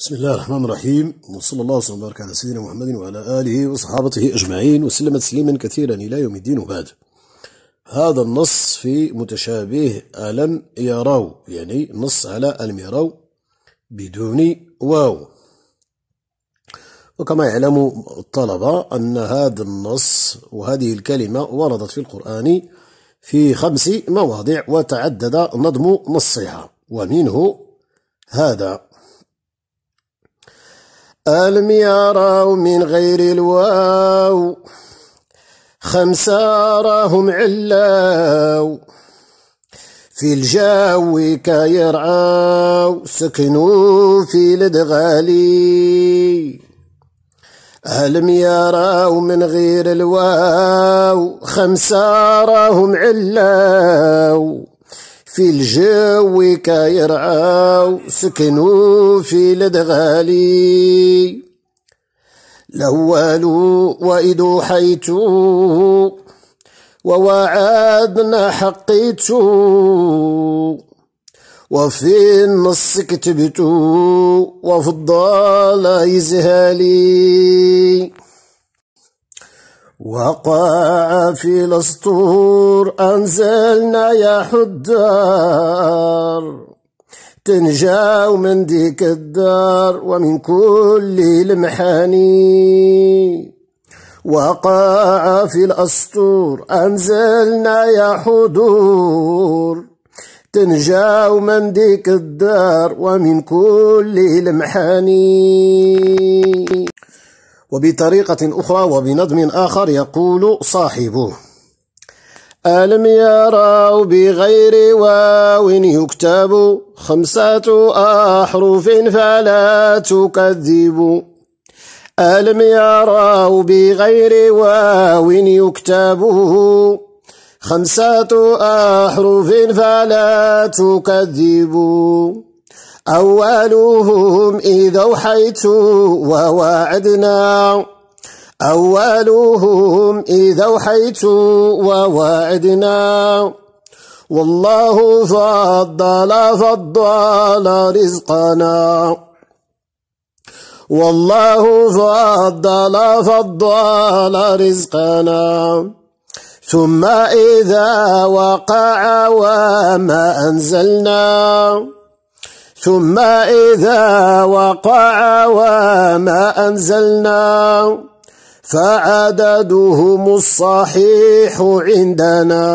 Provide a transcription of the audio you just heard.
بسم الله الرحمن الرحيم وصلى الله وسلم وبارك على سيدنا محمد وعلى آله وصحابته أجمعين وسلم تسليما كثيرا إلى يوم الدين وبعد هذا النص في متشابه ألم يروا يعني نص على ألم يروا بدون واو وكما يعلم الطلبة أن هذا النص وهذه الكلمة وردت في القرآن في خمس مواضع وتعدد نظم نصها ومنه هذا ألم يراو من غير الواو خمسة راهم علاو في الجو كيرعاو سكنوا في لدغالي ألم يراو من غير الواو خمسة راهم علاو في الجو كيرعاو سكنوا في لدغالي الأول وإدو حيتو ووعدنا حقيتو وفي النص كتبتو وفي الضالة يزهالي وقع في الاسطور انزلنا يا حدار تنجاو من ديك الدار ومن كل المحاني وقع في الاسطور انزلنا يا حضور تنجاو من ديك الدار ومن كل المحاني وبطريقة أخرى وبنظم آخر يقول صاحبه ألم يروا بغير واو يكتب خمسة أحرف فلا تكذب ألم يروا بغير واو يكتب خمسة أحرف فلا تكذبوا أولهم إذا أوحيت ووعدنا أولهم إذا أوحيت ووعدنا والله فضل فضل رزقنا والله فضل فضل رزقنا ثم إذا وقع وما أنزلنا ثم إذا وقع وما أنزلنا فعددهم الصحيح عندنا